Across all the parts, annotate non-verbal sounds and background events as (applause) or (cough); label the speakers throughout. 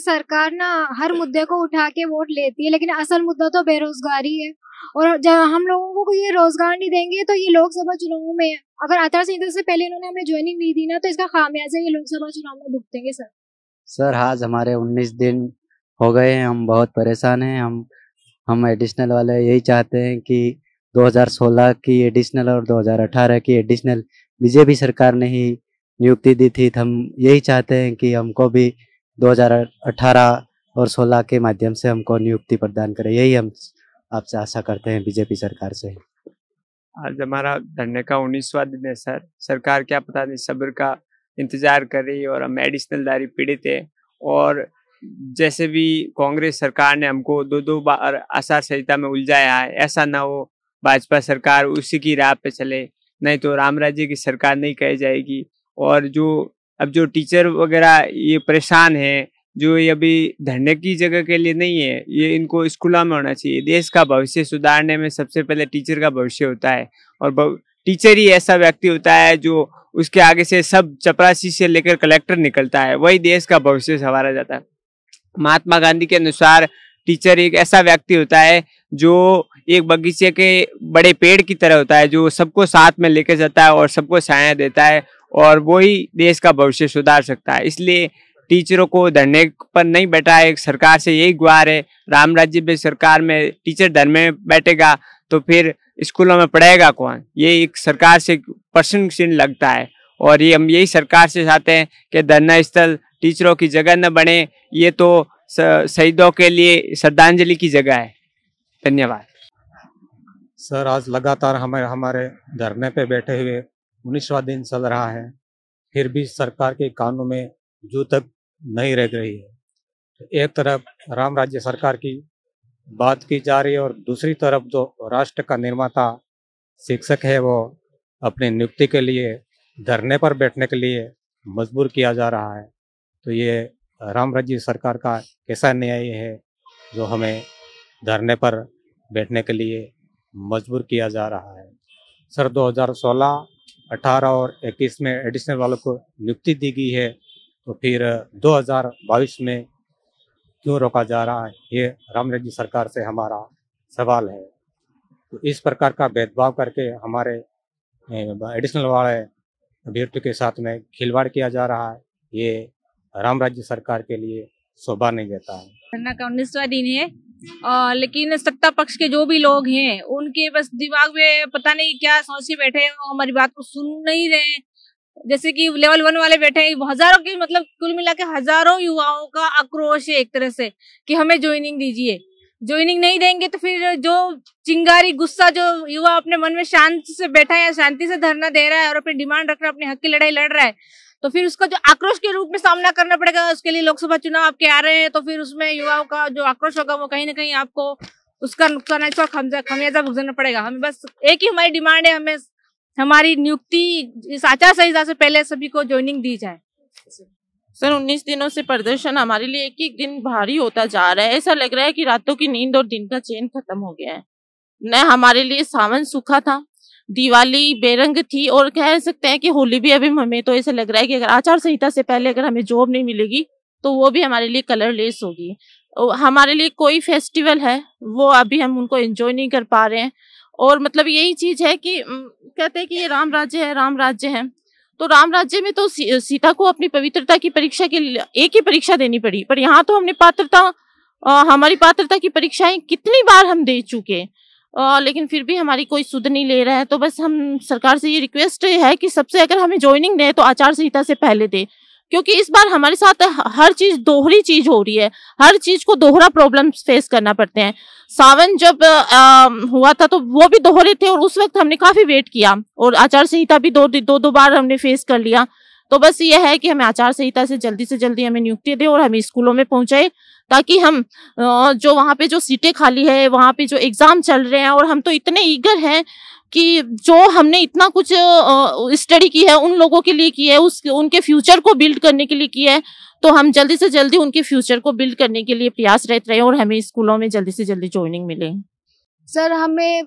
Speaker 1: सरकार ना हर (laughs) मुद्दे को उठा के वोट लेती है लेकिन असल मुद्दा तो बेरोजगारी है और जब हम लोगों को ये रोजगार नहीं देंगे तो ये लोकसभा चुनाव में अगर आचार संहिता से पहले इन्होंने हमें ज्वाइनिंग नहीं दी ना तो इसका खामियाजा ये लोकसभा चुनाव में भुगतेंगे सर
Speaker 2: सर आज हमारे उन्नीस दिन हो गए हैं हम बहुत परेशान हैं हम हम एडिशनल वाले यही चाहते हैं कि 2016 की एडिशनल और 2018 की एडिशनल बीजेपी सरकार ने ही नियुक्ति दी थी तो हम यही चाहते हैं कि हमको भी 2018 और 16 के माध्यम से हमको नियुक्ति प्रदान करें यही हम आपसे आशा करते हैं बीजेपी सरकार से
Speaker 3: आज हमारा धरने का उन्नीसवा दिन है सर सरकार क्या पता नहीं सब्र का इंतजार कर रही और हम एडिशनल दारी पीड़ित है और जैसे भी कांग्रेस सरकार ने हमको दो दो बार आचार संहिता में उलझाया है ऐसा ना हो भाजपा सरकार उसी की राह पे चले नहीं तो राम राज्य की सरकार नहीं कही जाएगी और जो अब जो टीचर वगैरह ये परेशान है जो ये अभी धरने की जगह के लिए नहीं है ये इनको स्कूलों में होना चाहिए देश का भविष्य सुधारने में सबसे पहले टीचर का भविष्य होता है और टीचर ही ऐसा व्यक्ति होता है जो उसके आगे से सब चपरासी से लेकर कलेक्टर निकलता है वही देश का भविष्य संवारा जाता है महात्मा गांधी के अनुसार टीचर एक ऐसा व्यक्ति होता है जो एक बगीचे के बड़े पेड़ की तरह होता है जो सबको साथ में लेकर जाता है और सबको छाया देता है और वही देश का भविष्य सुधार सकता है इसलिए टीचरों को धरने पर नहीं बैठा है सरकार से यही गुहार है राम राज्य में सरकार में टीचर धरने में बैठेगा तो फिर स्कूलों में पढ़ाएगा कौन ये एक सरकार से प्रश्न चिन्ह लगता है और ये हम यही सरकार से चाहते हैं कि धरना स्थल टीचरों की जगह न बने ये तो शहीदों के लिए श्रद्धांजलि की जगह है धन्यवाद
Speaker 2: सर आज लगातार हमारे हमारे धरने पे बैठे हुए उन्नीसवा दिन चल रहा है फिर भी सरकार के कानों में जू तक नहीं रह रही है तो एक तरफ राम राज्य सरकार की बात की जा रही है और दूसरी तरफ जो राष्ट्र का निर्माता शिक्षक है वो अपनी नियुक्ति के लिए धरने पर बैठने के लिए मजबूर किया जा रहा है तो ये राम राज्य सरकार का कैसा न्याय है जो हमें धरने पर बैठने के लिए मजबूर किया जा रहा है सर 2016 18 और 21 में एडिशनल वालों को नियुक्ति दी गई है तो फिर 2022 में क्यों रोका जा रहा है ये राम राज्य सरकार से हमारा सवाल है तो इस प्रकार का भेदभाव करके हमारे एडिशनल वाले अभ्यर्थियों के साथ में खिलवाड़ किया जा रहा है ये राम राज्य सरकार के लिए शोभा नहीं देता
Speaker 4: है उन्नीसवा दिन है आ, लेकिन सत्ता पक्ष के जो भी लोग हैं उनके बस दिमाग में पता नहीं क्या सोचे बैठे हैं हमारी बात को सुन नहीं रहे हैं जैसे कि लेवल वन वाले बैठे हैं हजारों के मतलब कुल मिला के हजारों युवाओं का आक्रोश है एक तरह से कि हमें ज्वाइनिंग दीजिए ज्वाइनिंग नहीं देंगे तो फिर जो चिंगारी गुस्सा जो युवा अपने मन में शांति से बैठा है शांति से धरना दे रहा है और अपनी डिमांड रख रहा है अपने हक की लड़ाई लड़ रहा है तो फिर उसका जो आक्रोश के रूप में सामना करना पड़ेगा उसके लिए लोकसभा चुनाव आपके आ रहे हैं तो फिर उसमें युवाओं का जो आक्रोश होगा वो कहीं ना कहीं आपको उसका नुकसान इसका खमियाजा गुजरना पड़ेगा हमें बस एक ही हमारी डिमांड है हमें हमारी नियुक्ति इस आचार संहिता
Speaker 5: से पहले सभी को ज्वाइनिंग दी जाए सर उन्नीस दिनों से प्रदर्शन हमारे लिए एक एक दिन भारी होता जा रहा है ऐसा लग रहा है कि रातों की नींद और दिन का चैन खत्म हो गया है न हमारे लिए सावन सूखा था दिवाली बेरंग थी और कह सकते हैं कि होली भी अभी हमें तो ऐसा लग रहा है कि अगर आचार संहिता से पहले अगर हमें जॉब नहीं मिलेगी तो वो भी हमारे लिए कलरलेस होगी हमारे लिए कोई फेस्टिवल है वो अभी हम उनको एंजॉय नहीं कर पा रहे हैं और मतलब यही चीज़ है कि कहते हैं कि ये राम राज्य है राम राज्य है तो राम राज्य में तो सीता को अपनी पवित्रता की परीक्षा के एक ही परीक्षा देनी पड़ी पर यहाँ तो हमने पात्रता हमारी पात्रता की परीक्षाएं कितनी बार हम दे चुके आ, लेकिन फिर भी हमारी कोई सुध नहीं ले रहा है तो बस हम सरकार से ये रिक्वेस्ट है कि सबसे अगर हमें ज्वाइनिंग दें तो आचार संहिता से पहले दें क्योंकि इस बार हमारे साथ हर चीज दोहरी चीज हो रही है हर चीज को दोहरा प्रॉब्लम फेस करना पड़ते हैं सावन जब आ, हुआ था तो वो भी दोहरे थे और उस वक्त हमने काफी वेट किया और आचार संहिता भी दो दो दो बार हमने फेस कर लिया तो बस ये है कि हमें आचार संहिता से जल्दी से जल्दी हमें नियुक्ति दे और हमें स्कूलों में पहुंचाए ताकि हम जो वहाँ पे जो सीटें खाली है वहाँ पे जो एग्ज़ाम चल रहे हैं और हम तो इतने ईगर हैं कि जो हमने इतना कुछ स्टडी की है उन लोगों के लिए की है उस उनके फ्यूचर को बिल्ड करने के लिए किया है तो हम जल्दी से जल्दी उनके फ्यूचर को बिल्ड करने के लिए प्रयासरत रहे और हमें स्कूलों में जल्दी से जल्दी ज्वाइनिंग मिले
Speaker 1: सर हमें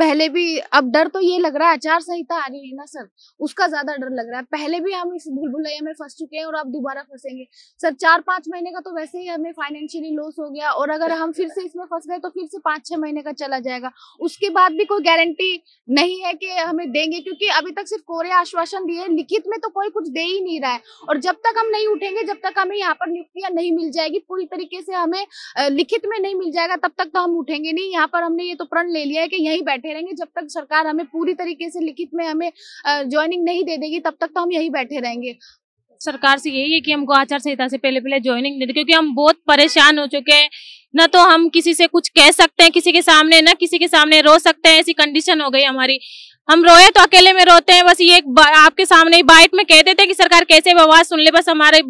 Speaker 1: पहले भी अब डर तो ये लग रहा है आचार संहिता आ रही है ना सर उसका ज्यादा डर लग रहा है पहले भी हम इस भूल में फंस चुके हैं और अब दोबारा फंसेंगे सर चार पांच महीने का तो वैसे ही हमें फाइनेंशियली लॉस हो गया और अगर हम फिर से इसमें फंस गए तो फिर से पांच छह महीने का चला जाएगा उसके बाद भी कोई गारंटी नहीं है कि हमें देंगे क्योंकि अभी तक सिर्फ कोरे आश्वासन दिए लिखित में तो कोई कुछ दे ही नहीं रहा है और जब तक हम नहीं उठेंगे जब तक हमें यहाँ पर नियुक्तियां नहीं मिल जाएगी पूरी तरीके से हमें लिखित में नहीं मिल जाएगा तब तक तो हम उठेंगे नहीं यहाँ पर हमने ये तो प्रण ले लिया है कि यही बैठे बैठे रहेंगे जब तक सरकार हमें पूरी तरीके से लिखित में हमें ज्वाइनिंग नहीं दे देगी तब तक तो हम यही बैठे रहेंगे
Speaker 4: सरकार से यही है कि हमको आचार संहिता से पहले पहले ज्वाइनिंग दे क्योंकि हम बहुत परेशान हो चुके हैं ना तो हम किसी से कुछ कह सकते हैं किसी के सामने ना किसी के सामने रो सकते हैं ऐसी कंडीशन हो गई हमारी हम रोए तो अकेले में रोते हैं बस ये आपके सामने ही बाइट में देते हैं कि सरकार कैसे आवाज सुन ले बस हमारे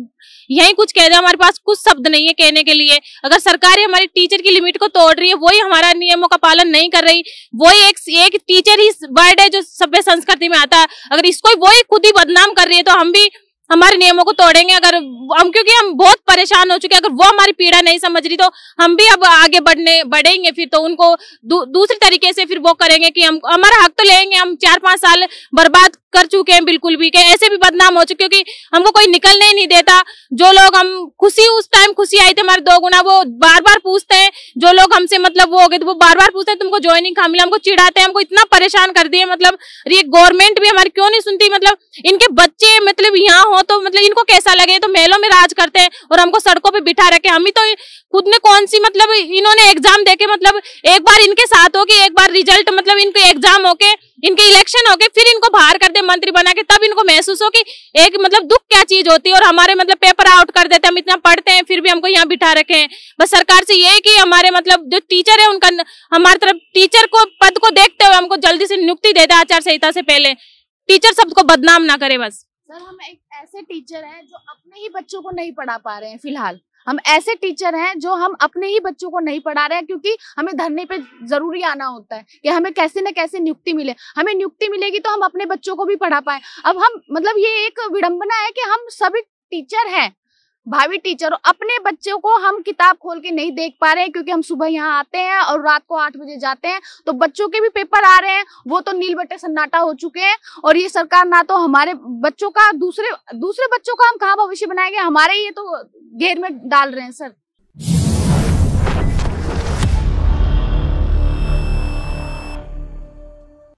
Speaker 4: यही कुछ कह रहे हैं हमारे पास कुछ शब्द नहीं है कहने के लिए अगर सरकार ही हमारी टीचर की लिमिट को तोड़ रही है वही हमारा नियमों का पालन नहीं कर रही वही एक एक टीचर ही वर्ड है जो सभ्य संस्कृति में आता है अगर इसको वही खुद ही बदनाम कर रही है तो हम भी हमारे नियमों को तोड़ेंगे अगर हम क्योंकि हम बहुत परेशान हो चुके हैं अगर वो हमारी पीड़ा नहीं समझ रही तो हम भी अब आगे बढ़ने बढ़ेंगे फिर तो उनको दू, दूसरे तरीके से फिर वो करेंगे कि हम हमारा हक तो लेंगे हम चार पांच साल बर्बाद कर चुके हैं बिल्कुल भी के ऐसे भी बदनाम हो चुके क्योंकि हमको कोई निकलने ही नहीं देता जो लोग हम खुशी उस टाइम खुशी आई थी हमारे दो गुना वो बार बार पूछते हैं जो लोग हमसे मतलब वो हो गए तो वो बार बार पूछते हैं तुमको ज्वाइनिंग कहा मिला हमको चिढ़ाते हैं हमको इतना परेशान कर दिए मतलब ये गवर्नमेंट भी हमारी क्यों नहीं सुनती मतलब इनके बच्चे मतलब यहाँ हो हो तो मतलब इनको कैसा लगे तो महलों में राज करते हैं और हमको सड़कों पे बिठा रखे हम ही तो खुद ने कौन सी मतलब इन्होंने एग्जाम देके मतलब एक बार इनके साथ हो कि एक बार रिजल्ट मतलब इनके एग्जाम होके इनके इलेक्शन होके फिर इनको बाहर कर दे मंत्री बना के तब इनको महसूस हो कि एक मतलब दुख क्या चीज होती है और हमारे मतलब पेपर आउट कर देते हम इतना पढ़ते हैं फिर भी हमको यहाँ बिठा रखे हैं बस सरकार से ये कि हमारे मतलब जो टीचर है उनका हमारे तरफ टीचर को पद को देखते हुए हमको जल्दी से नियुक्ति दे दे आचार संहिता से पहले
Speaker 1: टीचर शब्द को बदनाम ना करे बस सर हम एक ऐसे टीचर हैं जो अपने ही बच्चों को नहीं पढ़ा पा रहे हैं फिलहाल हम ऐसे टीचर हैं जो हम अपने ही बच्चों को नहीं पढ़ा रहे हैं क्योंकि हमें धरने पे जरूरी आना होता है कि हमें कैसे न कैसे नियुक्ति मिले हमें नियुक्ति मिलेगी तो हम अपने बच्चों को भी पढ़ा पाए अब हम मतलब ये एक विडंबना है कि हम सभी टीचर हैं भावी टीचर अपने बच्चों को हम किताब खोल के नहीं देख पा रहे हैं क्योंकि हम सुबह यहाँ आते हैं और रात को आठ बजे जाते हैं तो बच्चों के भी पेपर आ रहे हैं वो तो नील बटे सन्नाटा हो चुके हैं और ये सरकार ना तो हमारे बच्चों का दूसरे दूसरे बच्चों का हम कहा भविष्य बनाएंगे हमारे ये तो घेर में डाल रहे हैं सर